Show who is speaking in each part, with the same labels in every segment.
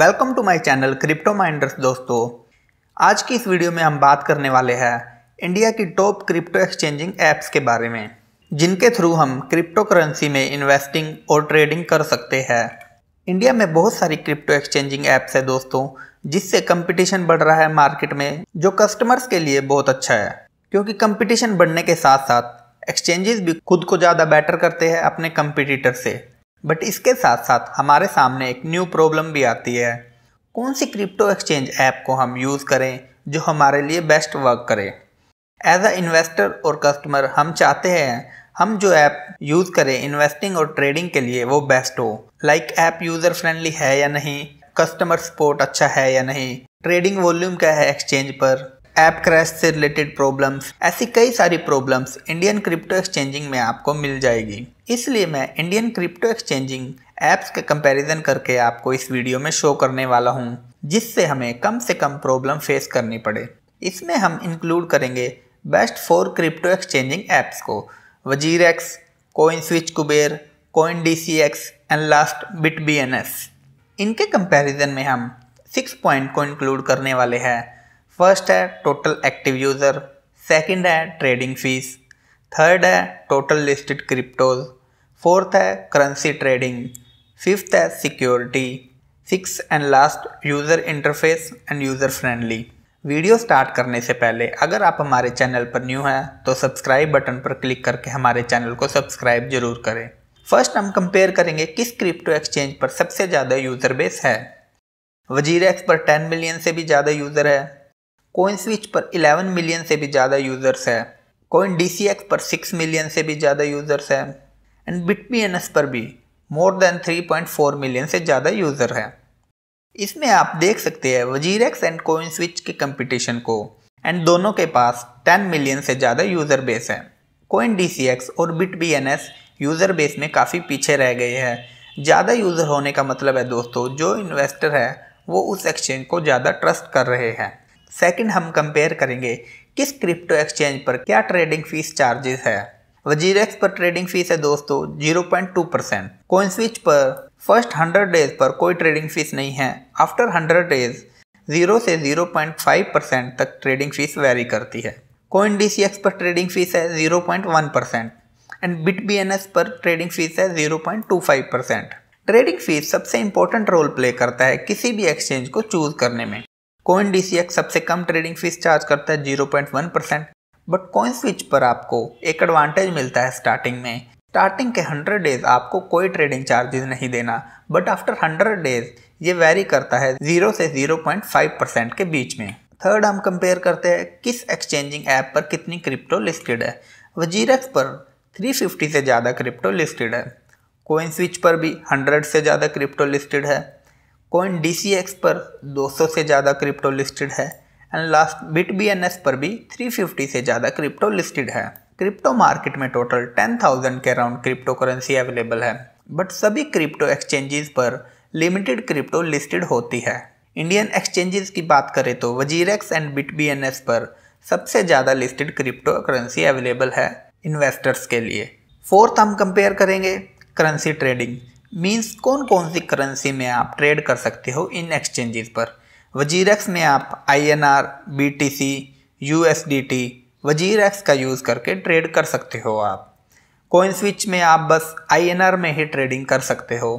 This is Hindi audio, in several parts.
Speaker 1: welcome to my channel crypto minders दोस्तों आज की इस वीडियो में हम बात करने वाले हैं इंडिया की टॉप क्रिप्टो एक्सचेंजिंग ऐप्स के बारे में जिनके थ्रू हम क्रिप्टो करेंसी में इन्वेस्टिंग और ट्रेडिंग कर सकते हैं इंडिया में बहुत सारी क्रिप्टो एक्सचेंजिंग ऐप्स है दोस्तों जिससे कंपटीशन बढ़ रहा है मार्केट में जो कस्टमर्स के लिए बहुत अच्छा है क्योंकि कंपटीशन बढ़ने के साथ साथ एक्सचेंजेस भी खुद को ज़्यादा बेटर करते हैं अपने कंपिटिटर से बट इसके साथ साथ हमारे सामने एक न्यू प्रॉब्लम भी आती है कौन सी क्रिप्टो एक्सचेंज ऐप को हम यूज़ करें जो हमारे लिए बेस्ट वर्क करे एज अ इन्वेस्टर और कस्टमर हम चाहते हैं हम जो ऐप यूज़ करें इन्वेस्टिंग और ट्रेडिंग के लिए वो बेस्ट हो लाइक ऐप यूज़र फ्रेंडली है या नहीं कस्टमर सपोर्ट अच्छा है या नहीं ट्रेडिंग वॉल्यूम क्या है एक्सचेंज पर ऐप क्रैश से रिलेटेड प्रॉब्लम्स ऐसी कई सारी प्रॉब्लम्स इंडियन क्रिप्टो एक्सचेंजिंग में आपको मिल जाएगी इसलिए मैं इंडियन क्रिप्टो एक्सचेंजिंग ऐप्स का कंपैरिजन करके आपको इस वीडियो में शो करने वाला हूँ जिससे हमें कम से कम प्रॉब्लम फेस करनी पड़े इसमें हम इंक्लूड करेंगे best four crypto exchanging apps को WazirX CoinSwitch Kuber D C CoinDCX and last B N Bitbns इनके कंपेरिजन में हम सिक्स पॉइंट को इंक्लूड करने वाले हैं फर्स्ट है टोटल एक्टिव यूज़र सेकेंड है ट्रेडिंग फीस थर्ड है टोटल लिस्टेड क्रिप्टोज़ फोर्थ है करेंसी ट्रेडिंग फिफ्थ है security six and last user interface and user friendly video start करने से पहले अगर आप हमारे चैनल पर न्यू हैं तो सब्सक्राइब बटन पर क्लिक करके हमारे चैनल को सब्सक्राइब जरूर करें फर्स्ट हम कंपेयर करेंगे किस क्रिप्टो एक्सचेंज पर सबसे ज़्यादा यूज़र बेस है वजीर एक्स पर 10 मिलियन से भी ज़्यादा यूज़र है कोइन स्विच पर 11 मिलियन से भी ज़्यादा यूज़र्स है कोइन डी पर 6 मिलियन से भी ज़्यादा यूज़र्स है एंड बिट पर भी मोर देन 3.4 मिलियन से ज़्यादा यूज़र है इसमें आप देख सकते हैं WazirX and CoinSwitch के कंपटीशन को एंड दोनों के पास 10 मिलियन से ज़्यादा यूज़र बेस है कोइन डी और बिट बी यूज़र बेस में काफ़ी पीछे रह गए हैं ज़्यादा यूज़र होने का मतलब है दोस्तों जो इन्वेस्टर है वो उस एक्सचेंज को ज़्यादा ट्रस्ट कर रहे हैं सेकंड हम कंपेयर करेंगे किस क्रिप्टो एक्सचेंज पर क्या ट्रेडिंग फीस चार्जेस है वजीर एक्स पर ट्रेडिंग फीस है दोस्तों 0.2 परसेंट कोइन स्विच पर फर्स्ट 100 डेज पर कोई ट्रेडिंग फीस नहीं है आफ्टर 100 डेज 0 से 0.5 परसेंट तक ट्रेडिंग फीस वेरी करती है कोइन डी पर ट्रेडिंग फीस है 0.1 परसेंट एंड बिट बी पर ट्रेडिंग फीस है 0.25 परसेंट ट्रेडिंग फीस सबसे इंपॉर्टेंट रोल प्ले करता है किसी भी एक्सचेंज को चूज करने में कोइन डी सबसे कम ट्रेडिंग फीस चार्ज करता है one percent but CoinSwitch पर आपको एक एडवांटेज मिलता है स्टार्टिंग में स्टार्टिंग के 100 डेज आपको कोई ट्रेडिंग चार्जेस नहीं देना बट आफ्टर 100 डेज ये वेरी करता है 0 से 0.5 परसेंट के बीच में थर्ड हम कंपेयर करते हैं किस एक्सचेंजिंग ऐप पर कितनी क्रिप्टो लिस्टेड है वजीरक्स पर 350 से ज़्यादा क्रिप्टो लिस्टेड है कोइन स्विच पर भी 100 से ज़्यादा क्रिप्टो लिस्टेड है कोइन डी पर 200 से ज़्यादा क्रिप्टो लिस्टेड है and last B N S पर भी 350 से ज़्यादा क्रिप्टो लिस्टेड है क्रिप्टो मार्केट में टोटल 10,000 के अराउंड क्रिप्टो करेंसी अवेलेबल है बट सभी क्रिप्टो एक्सचेंजेस पर लिमिटेड क्रिप्टो लिस्टेड होती है इंडियन एक्सचेंजेस की बात करें तो WazirX and bit B N S पर सबसे ज़्यादा लिस्टेड क्रिप्टो करेंसी अवेलेबल है इन्वेस्टर्स के लिए फोर्थ हम कंपेयर करेंगे करेंसी ट्रेडिंग मीन्स कौन कौन सी करेंसी में आप ट्रेड कर सकते हो इन एक्सचेंजेस पर वजीरक्स में आप I N R B T C U S D T WazirX का यूज़ करके ट्रेड कर सकते हो आप कोइन स्विच में आप बस आई एन आर में ही ट्रेडिंग कर सकते हो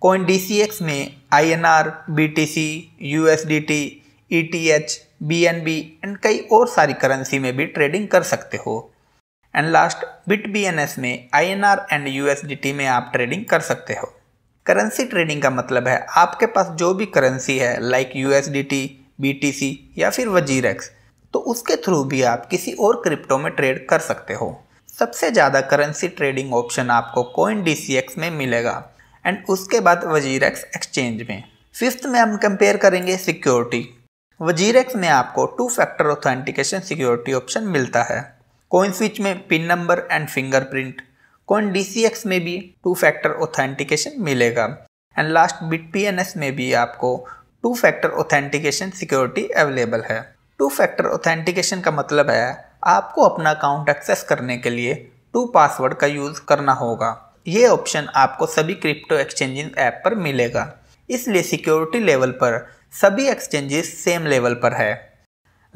Speaker 1: कोइन डी सी एक्स में I N R B T C U S D T E T H B N B and कई और सारी करेंसी में भी ट्रेडिंग कर सकते हो and last B N Bitbns में I N R and U S D T में आप ट्रेडिंग कर सकते हो करेंसी ट्रेडिंग का मतलब है आपके पास जो भी करेंसी है like U S D T B T C या फिर वजीर तो उसके थ्रू भी आप किसी और क्रिप्टो में ट्रेड कर सकते हो सबसे ज़्यादा करेंसी ट्रेडिंग ऑप्शन आपको कोइन डी सी एक्स में मिलेगा एंड उसके बाद वजीर एक्सचेंज में फिफ्थ में हम कंपेयर करेंगे सिक्योरिटी वजीर में आपको two factor authentication security option मिलता है कोइन स्विच में pin number and fingerprint Coin D में भी टू फैक्टर ऑथेंटिकेशन मिलेगा एंड लास्ट बिट पी में भी आपको two factor authentication security available है टू फैक्टर ऑथेंटिकेशन का मतलब है आपको अपना अकाउंट एक्सेस करने के लिए टू पासवर्ड का यूज़ करना होगा ये ऑप्शन आपको सभी क्रिप्टो एक्सचेंजेस ऐप पर मिलेगा इसलिए सिक्योरिटी लेवल पर सभी एक्सचेंजेस सेम लेवल पर है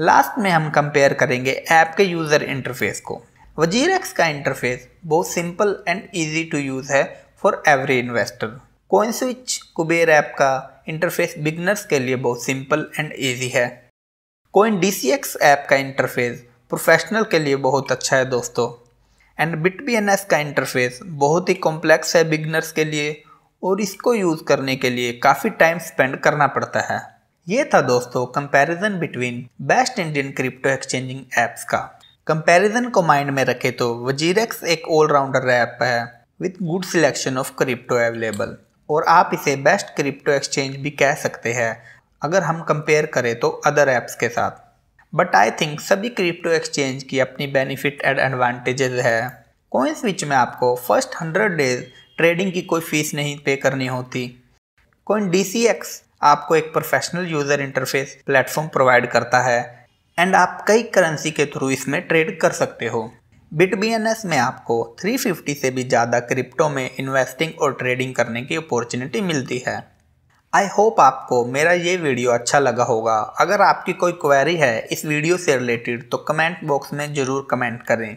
Speaker 1: लास्ट में हम कंपेयर करेंगे ऐप के यूज़र इंटरफेस को वजीर एक्स का इंटरफेस बहुत simple and easy to use है for every investor CoinSwitch Kuber app का इंटरफेस बिगनर्स के लिए बहुत सिंपल एंड ईजी है coin D C CoinDCX app का इंटरफेस प्रोफेशनल के लिए बहुत अच्छा है दोस्तों and bit B N Bitbns का इंटरफेस बहुत ही कॉम्प्लेक्स है बिगनर्स के लिए और इसको यूज़ करने के लिए काफ़ी टाइम स्पेंड करना पड़ता है ये था दोस्तों comparison between best Indian crypto exchanging apps का कंपैरिजन को माइंड में रखें तो वजीरेक्स एक ऑलराउंडर ऐप है with good selection of crypto available और आप इसे बेस्ट क्रिप्टो एक्सचेंज भी कह सकते हैं अगर हम कंपेयर करें तो अदर ऐप्स के साथ बट आई थिंक सभी क्रिप्टो एक्सचेंज की अपनी बेनिफिट एंड एडवांटेजेस है कोइंस स्विच में आपको फर्स्ट हंड्रेड डेज ट्रेडिंग की कोई फीस नहीं पे करनी होती कोइन डी आपको एक professional user interface platform provide करता है एंड आप कई करेंसी के थ्रू इसमें ट्रेड कर सकते हो बिट में आपको 350 से भी ज़्यादा क्रिप्टो में इन्वेस्टिंग और ट्रेडिंग करने की अपॉर्चुनिटी मिलती है आई होप आपको मेरा ये वीडियो अच्छा लगा होगा अगर आपकी कोई क्वेरी है इस वीडियो से रिलेटेड तो कमेंट बॉक्स में ज़रूर कमेंट करें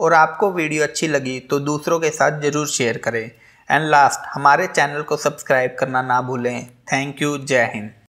Speaker 1: और आपको वीडियो अच्छी लगी तो दूसरों के साथ ज़रूर शेयर करें एंड लास्ट हमारे चैनल को सब्सक्राइब करना ना भूलें थैंक यू जय हिंद